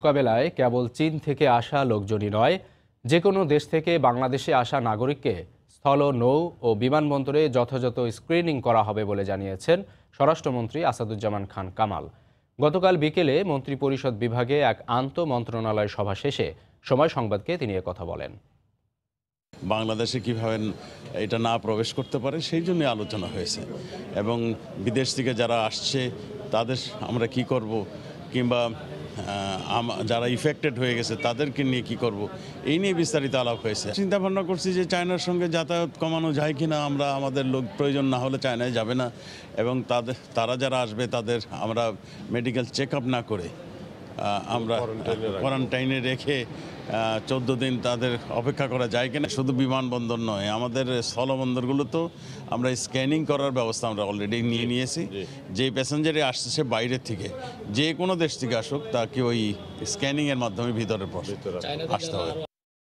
মোকাবেলায় কেবল চীন থেকে আসা লোকজনই নয় যে কোনো দেশ থেকে বাংলাদেশে আসা নাগরিককে স্থল নৌ ও বিমানবন্দরে যথাযথ স্ক্রিনিং করা হবে বলে জানিয়েছেন স্বরাষ্ট্রমন্ত্রী আসাদুজ্জামান খান কামাল গতকাল বিকেলে মন্ত্রিপরিষদ বিভাগে এক আন্ত মন্ত্রণালয় সভা শেষে সময় সংবাদকে তিনি কথা বলেন বাংলাদেশে কীভাবে এটা না প্রবেশ করতে পারে সেই জন্য আলোচনা হয়েছে এবং বিদেশ থেকে যারা আসছে তাদের আমরা কি করব কিংবা যারা ইফেক্টেড হয়ে গেছে তাদেরকে নিয়ে কি করব এই নিয়ে বিস্তারিত আলাপ হয়েছে চিন্তা ভাবনা করছি যে চায়নার সঙ্গে যাতায়াত কমানো যায় কি না আমরা আমাদের লোক প্রয়োজন না হলে চায়নায় যাবে না এবং তাদের তারা যারা আসবে তাদের আমরা মেডিকেল চেক না করে আমরা কোয়ারেন্টাইনে রেখে চোদ্দ দিন তাদের অপেক্ষা করা যায় কিনা শুধু বিমানবন্দর নয় আমাদের স্থলবন্দরগুলোতেও আমরা স্ক্যানিং করার ব্যবস্থা আমরা অলরেডি নিয়ে নিয়েছি যে প্যাসেঞ্জারে আসছে সে বাইরের থেকে যে কোনো দেশ থেকে আসুক তাকে ওই স্ক্যানিংয়ের মাধ্যমে ভিতরে আসতে হবে